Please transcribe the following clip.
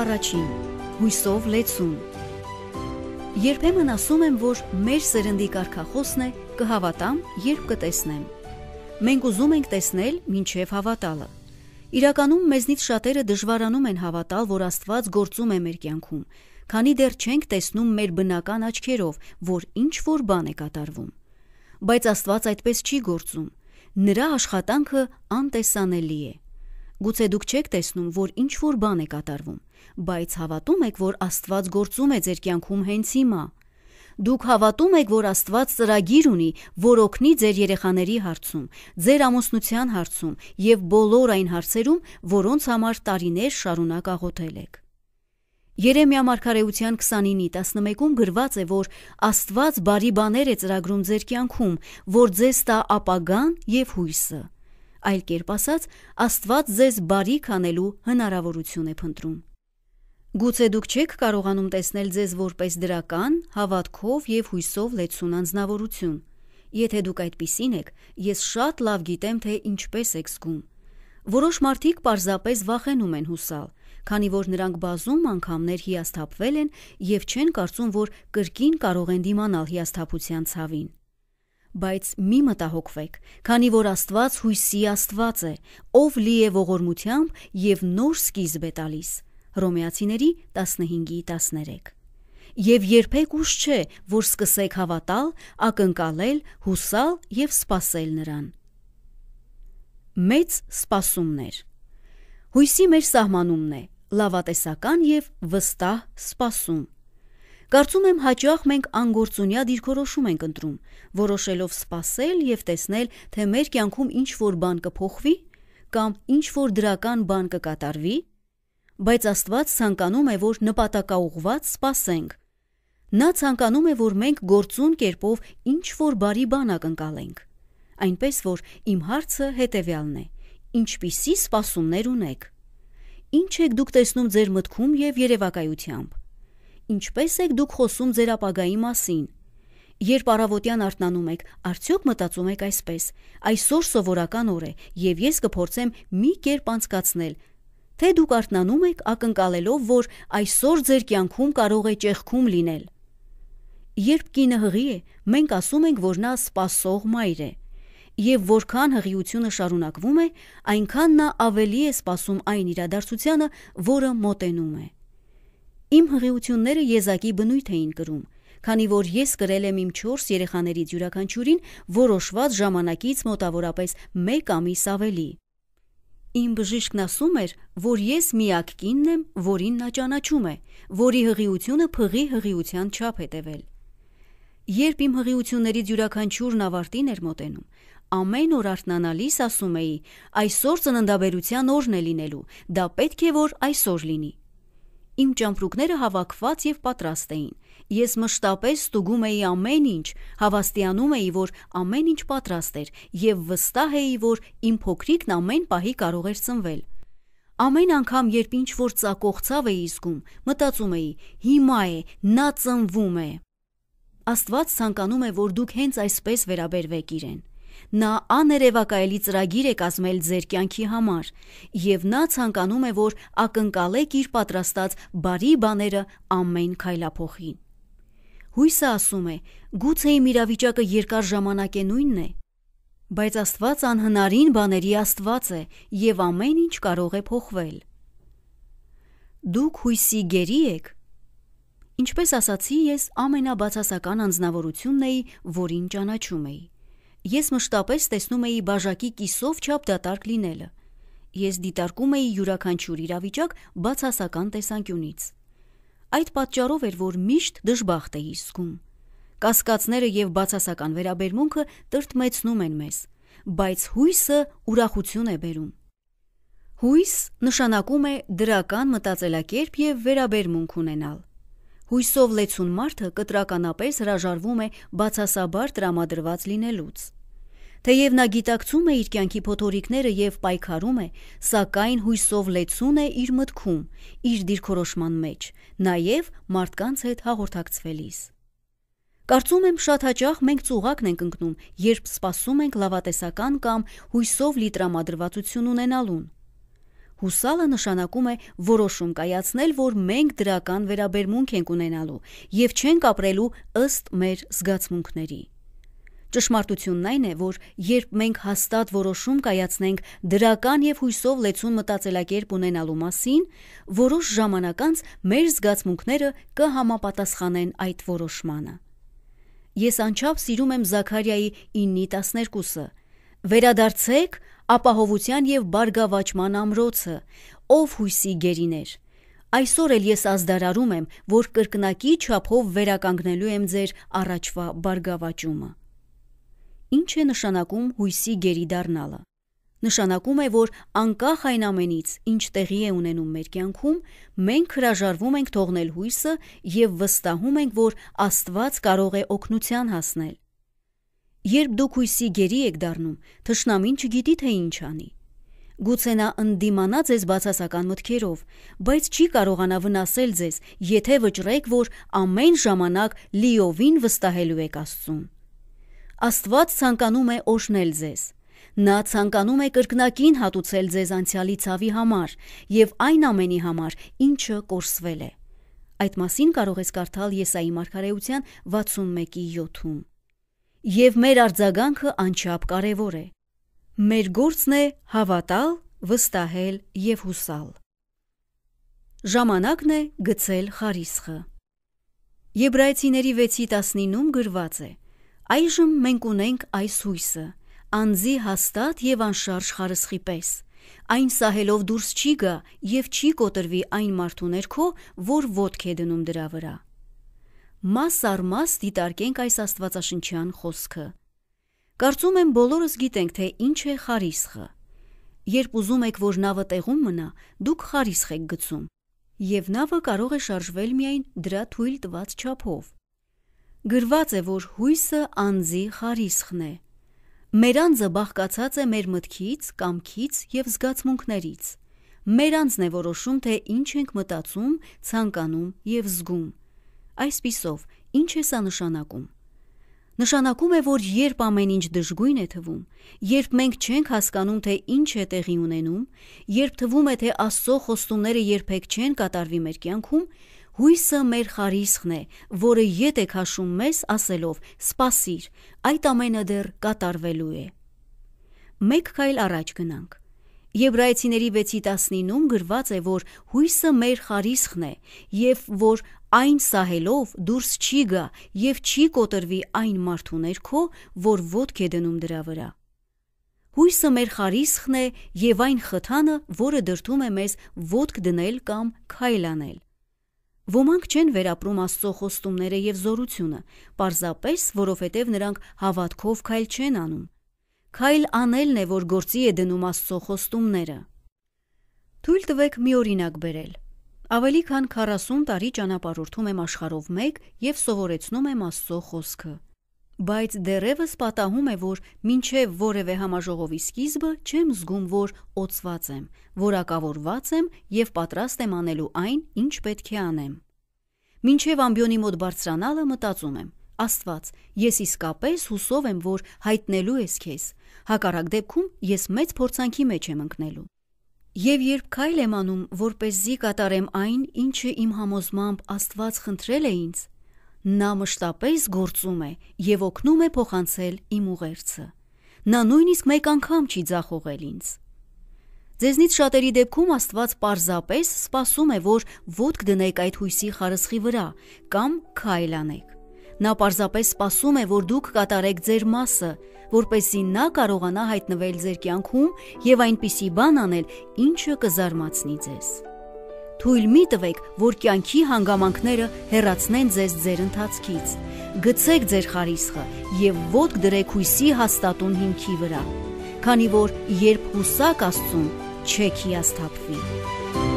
առաջին, հույսով լեցուն։ Երբեմն ասում եմ, որ մեր սերնդի կարկախոսն է կհավատամ, երբ կտեսնեմ։ Մենք ուզում ենք տեսնել մինչև հավատալը։ Իրականում մեզնից շատերը դժվարանում են հավատալ, որ Աստված գործում է մեր կյանքում, քանի դեռ չենք տեսնում մեր բնական աչքերով, որ ինչ որ բան է կատարվում։ Բայց Աստված այդպես չի գործում։ Նրա աշխատանքը անտեսանելի է։ Գուցե դուք չեք տեսնում, որ ինչ որ բան է կատարվում, բայց հավատում եք, որ Աստված գործում է ձեր կյանքում հենց հիմա։ Դուք հավատում եք, որ Աստված ծրագիր ունի, որ օգնի ձեր երեխաների հարցում, ձեր ամուսնության հարցում եւ բոլոր այն հարցերում, որոնց համար տարիներ շարունակ աղոթել եք։ Երեմիա մարգարեության 29:11-ում գրված է, որ Աստված բարի բաներ է ծրագրում ձեր կյանքում, որ ձեզ տա ապագան եւ հույսը։ Այլ կերպ ասած, Աստված ձեզ բարի քանելու հնարավորություն է փնտրում։ Գուցե դուք չեք կարողանում տեսնել ձեզ որպես դրական, հավատքով եւ հույսով լեցուն անznավորություն։ Եթե դուք այդպիսին եք, ես շատ լավ գիտեմ, թե ինչպես եք զգում։ Որոշ մարդիկ պարզապես վախենում են հուսալ, քանի որ նրանք բազում անգամներ հիասթափվել են եւ չեն կարծում, որ կրկին կարող են դիմանալ հիասթափության ցավին բայց մի մտահոգվեք, քանի որ Աստված հույսի Աստված է, ով լի է ողորմությամբ եւ նոր սկիզբ է տալիս։ Հռոմեացիների 15:13 Եվ երբեք ուշ չէ, որ սկսեք հավատալ, ակնկալել, հուսալ եւ սпасել նրան։ Մեծ սпасումներ։ Հույսի մեր սահմանումն է՝ լավատեսական եւ վստահ սпасում Կարծում եմ հաճախ մենք անգործունյա դիրքորոշում ենք ընտրում, որոշելով սпасել եւ տեսնել, թե մեր կյանքում ինչ որ բան կփոխվի կամ ինչ որ դրական բան կկատարվի, բայց Աստված ցանկանում է, որ նպատակաուղված սпасենք։ Նա ցանկանում է, որ մենք գործուն կերպով ինչ որ բարի բան ակնկալենք։ Այնպես որ իմ հարցը հետեւյալն է. ինչպիսի սпасումներ ունեք։ Ինչ եք դուք տեսնում ձեր մտքում եւ երևակայությամբ։ Ինչպե՞ս եք դուք խոսում ձեր ապագայի մասին։ Երբ առավոտյան արթնանում եք, արդյոք մտածում եք այսպես. այսօր սովորական օր է, եւ ես կփորձեմ մի կերպ անցկացնել, թե դուք արթնանում եք ակնկալելով, որ այսօր ձեր կյանքում կարող է ճեղքում լինել։ Երբ կինը հղի է, մենք ասում ենք, որ նա սпасող մայր է։ Եվ որքան հղիությունը շարունակվում է, այնքան նա ավելի է սпасում այն իրադարձությանը, որը մոտենում է։ Իմ հղիությունները եզակի բնույթ էին կրում, քանի որ ես գրել եմ իմ 4 երեխաներից յուրաքանչյուրին որոշված ժամանակից մոտավորապես 1 ամիս ավելի։ Իմ բժիշկն ասում էր, որ ես միակ կինն եմ, որին նա ճանաչում է, որի հղիությունը փղի հղիության չափ է տևել։ Երբ իմ հղիություններից յուրաքանչյուրն ավարտին էր մոտենում, ամեն օր արթնանալիս ասում էի. այսօր ծննդաբերության օրն է լինելու, դա պետք է որ այսօր լինի։ Իմ ճամպրուկները հավաքված եւ պատրաստ էին։ Ես մշտապես ստուգում էի ամեն ինչ, հավաստիանում էի, որ ամեն ինչ պատրաստ էր եւ վստահ էի, որ իմ փոքրիկն ամեն պահի կարող էր ծնվել։ Ամեն անգամ, երբ ինչ որ ծակող ցավ էի զգում, մտածում էի. հիմա է, նա ծնվում է։ Աստված ցանկանում է, որ դուք հենց այսպես վերաբերվեք իրեն։ Նա աներևակայելի ծրագիր է կազմել ձեր կյանքի համար, եւ նա ցանկանում է, որ ակնկալեք իր պատրաստած բարի բաները ամեն քայլափոխին։ Հույսը ասում է. «Գուցե իմ իրավիճակը երկար ժամանակ է նույնն է, բայց Աստված անհնարին բաների Աստված է եւ ամեն ինչ կարող է փոխվել»։ Դուք հույսի գերի եք։ Ինչպես ասացի, ես ամենաբացասական անձնավորությունն էի, որին ճանաչում էի։ Ես մշտապես տեսնում էի բաժակի կիսով չափ դատարկ լինելը։ Ես դիտարկում էի յուրաքանչյուր իրավիճակ բացասական տեսանկյունից։ Այդ պատճառով էր, որ միշտ դժբախտ էի զգում։ Կասկածները եւ բացասական վերաբերմունքը տրտմեցնում են մեզ, բայց հույսը ուրախություն է բերում։ Հույս նշանակում է դրական մտածելակերպ եւ վերաբերմունք ունենալ։ Հույսով լեցուն մարդը կտրականապես հրաժարվում է բացասաբար տրամադրված լինելուց։ Թեև նա գիտակցում է իր կյանքի փոթորիկները եւ պայքարում է, սակայն հույսով լեցուն է իր մտքում, իր դիրքորոշման մեջ, նաեւ մարդկանց հետ հաղորդակցվելիս։ Կարծում եմ շատ հաճախ մենք ծուղակն ենք ընկնում, երբ սպասում ենք լավատեսական կամ հույսով լի տրամադրվածություն ունենալուն։ Հուսալը նշանակում է որոշում կայացնել, որ մենք դրական վերաբերմունք ենք ունենալու եւ չենք ապրելու ըստ մեր զգացմունքների։ Ճշմարտությունն այն է, որ երբ մենք հաստատ որոշում կայացնենք դրական եւ հույսով լեցուն մտածելակերպ ունենալու մասին, որոշ ժամանակ անց մեր զգացմունքները կհամապատասխանեն այդ որոշմանը։ Ես անչափ սիրում եմ Զաքարիայի 9:12-ը. Վերադարձեք ապահովության եւ բարգավաճման ամրոցը, ով հույսի գերիներ։ Այսօր էլ ես ազդարարում եմ, որ կրկնակի չափով վերականգնելու եմ ձեր առաջվա բարգավաճումը։ Ինչ է նշանակում հույսի գերի դառնալը։ Նշանակում է, որ անկախ այն ամենից, ինչ տեղի է ունենում մեր կյանքում, մենք հրաժարվում ենք թողնել հույսը եւ վստահում ենք, որ Աստված կարող է օգնության հասնել։ Երբ դուք հույսի գերի եք դառնում, թշնամին չգիտի թե ինչ անի։ Գուցե նա ընդդիմանա ձեզ բացասական մտքերով, բայց չի կարողանա վնասել ձեզ, եթե վճռեք, որ ամեն ժամանակ լիովին վստահելու եք Աստծուն։ Աստված ցանկանում է օժնել ձեզ։ Նա ցանկանում է կրկնակին հատուցել ձեզ անցյալի ցավի համար եւ այն ամենի համար, ինչը կորսվել է։ Այդ մասին կարող ես կարդալ Եսայի մարգարեության 61-ի 7-ում եւ մեր արձագանքը անչափ կարեւոր է։ Մեր գործն է հավատալ, վստահել եւ հուսալ։ Ժամանակն է գցել խարիսխը։ Եբրայցիների 6:19-ում գրված է. Այժմ մենք ունենք այս հույսը, անձի հաստատ եւ անշարժ խարսխի պես։ Այն սահելով դուրս չի գա եւ չի կոտրվի այն մարդու ներքո, որ ոդք է դնում դրա վրա մաս առ մաս դիտարկենք այս աստվածաշնչյան խոսքը։ Կարծում եմ բոլորս գիտենք, թե ինչ է խարիսխը։ Երբ ուզում եք, որ նավը տեղում մնա, դուք խարիսխ եք գցում, եւ նավը կարող է շարժվել միայն դրա թույլ տված չափով։ Գրված է, որ հույսը անձի խարիսխն է։ Մեր անձը բաղկացած է մեր մտքից, կամքից եւ զգացմունքներից։ Մեր անձն է որոշում, թե ինչ ենք մտածում, ցանկանում եւ զգում։ Այսպիսով, ինչ է սա նշանակում։ Նշանակում է, որ երբ ամեն ինչ դժգույն է թվում, երբ մենք չենք հասկանում, թե ինչ է տեղի ունենում, երբ թվում է, թե Աստծո խոստումները երբեք չեն կատարվի մեր կյանքում, հույսը մեր խարիսխն է, որը ետ է քաշում մեզ ասելով. «Սպասիր, այդ ամենը դեռ կատարվելու է»։ Մեկ քայլ առաջ գնանք։ Եբրայեցիների 6:19-ում գրված է, որ հույսը մեր խարիսխն է, եւ որ այն սահելով դուրս չի գա եւ չի կոտրվի այն մարդու ներքո, որ ոդք է դնում դրա վրա։ Հույսը մեր խարիսխն է եւ այն խթանը, որը դրթում է մեզ ոդք դնել կամ քայլանել։ Ոմանք չեն վերապրում Աստծո խոստումները եւ զորությունը, parzapes, որովհետեւ նրանք հավատքով քայլ չեն անում քայլ անելն է, որ գործի է դնում Աստծո խոստումները։ Թույլ տվեք մի օրինակ բերել։ Ավելի քան 40 տարի ճանապարհորդում եմ աշխարհով մեկ եւ սովորեցնում եմ Աստծո խոսքը։ Բայց դեռևս պատահում է, որ մինչև որևէ համաժողովի սկիզբը չեմ զգում, որ օծված եմ, որակավորված եմ եւ պատրաստ եմ անելու այն, ինչ պետք է անեմ։ Մինչև ամբյոնի մոտ բարձրանալը մտածում եմ Աստված, ես իսկապես հուսով եմ, որ հայտնելու ես քեզ։ Հակառակ դեպքում ես մեծ փորձանքի մեջ եմ ընկնելու։ Եվ երբ քայլ եմ անում, որ เป զի կատարեմ այն, ինչը իմ համոզմամբ Աստված խնդրել է ինձ, նա մշտապես գործում է եւ օգնում է փոխանցել իմ ուղերձը։ Նա նույնիսկ մեկ անգամ չի ձախողել ինձ։ Ձեզնից շատերի դեպքում Աստված պարզապես սպասում է, որ ոդկ դնեք այդ հույսի խարսխի վրա կամ քայլ անեք։ Նա պարզապես սպասում է, որ դուք կատարեք ձեր մասը, որպեսզի նա կարողանա հայտնվել ձեր կյանքում եւ այնպիսի բան անել, ինչը կզարմացնի ձեզ։ Թույլ մի տվեք, որ կյանքի հանգամանքները հեռացնեն ձեզ ձեր ընթացքից։ Գցեք ձեր խարիսխը եւ ոտք դրեք հույսի հաստատուն հիմքի վրա։ Քանի որ երբ հուսակ Աստծուն, չեք հիասթափվի։